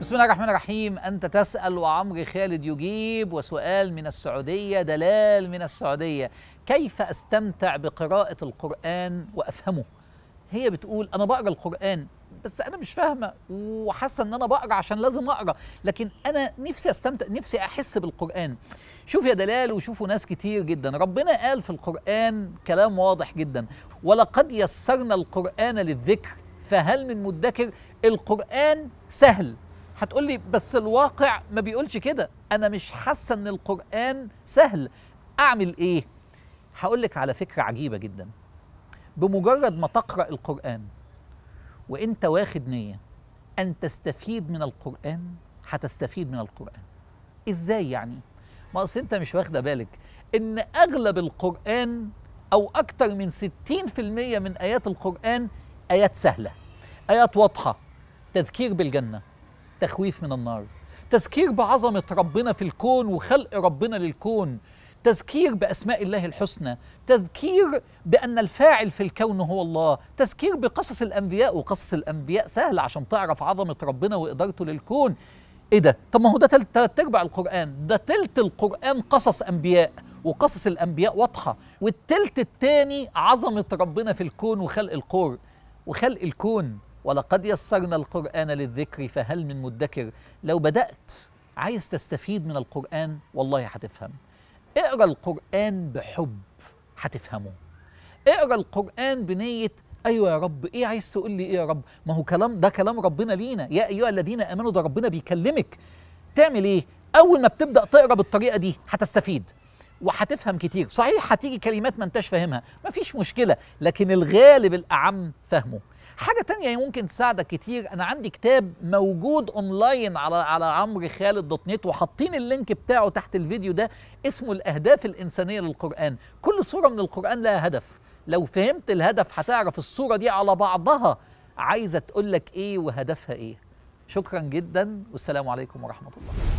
بسم الله الرحمن الرحيم أنت تسأل وعمرو خالد يجيب وسؤال من السعودية دلال من السعودية كيف أستمتع بقراءة القرآن وأفهمه هي بتقول أنا بقرأ القرآن بس أنا مش فاهمة وحاسة إن أنا بقرأ عشان لازم أقرأ لكن أنا نفسي أستمتع نفسي أحس بالقرآن شوف يا دلال وشوفوا ناس كتير جدا ربنا قال في القرآن كلام واضح جدا ولقد يسرنا القرآن للذكر فهل من مدكر القرآن سهل هتقول لي بس الواقع ما بيقولش كده انا مش حاسه ان القران سهل اعمل ايه هقول لك على فكره عجيبه جدا بمجرد ما تقرا القران وانت واخد نيه ان تستفيد من القران هتستفيد من القران ازاي يعني ما اصل انت مش واخده بالك ان اغلب القران او اكتر من 60% من ايات القران ايات سهله ايات واضحه تذكير بالجنه التخويف من النار تذكير بعظمة ربنا في الكون وخلق ربنا للكون تذكير بأسماء الله الحسنى تذكير بأن الفاعل في الكون هو الله تذكير بقصص الأنبياء وقصص الأنبياء سهلة عشان تعرف عظمة ربنا وإدارته للكون إيه ده؟ طب ما هو ده تلت أرباع القرآن ده تلت القرآن قصص أنبياء وقصص الأنبياء واضحة والتلت التاني عظمة ربنا في الكون وخلق الكون وخلق الكون ولقد يسرنا القرآن للذكر فهل من مدكر لو بدأت عايز تستفيد من القرآن والله هتفهم اقرأ القرآن بحب هتفهمه اقرأ القرآن بنية ايوه يا رب ايه عايز تقول لي ايه يا رب ما هو كلام ده كلام ربنا لينا يا ايها الذين امنوا ده ربنا بيكلمك تعمل ايه اول ما بتبدا تقرا بالطريقه دي هتستفيد وهتفهم كتير صحيح هتيجي كلمات ما انتش فاهمها مفيش مشكله لكن الغالب الاعم فهمه حاجة تانية يعني ممكن تساعدك كتير أنا عندي كتاب موجود أونلاين على على عمرو خالد دوت نت وحاطين اللينك بتاعه تحت الفيديو ده اسمه الأهداف الإنسانية للقرآن كل سورة من القرآن لها هدف لو فهمت الهدف هتعرف الصورة دي على بعضها عايزة تقولك إيه وهدفها إيه شكرا جدا والسلام عليكم ورحمة الله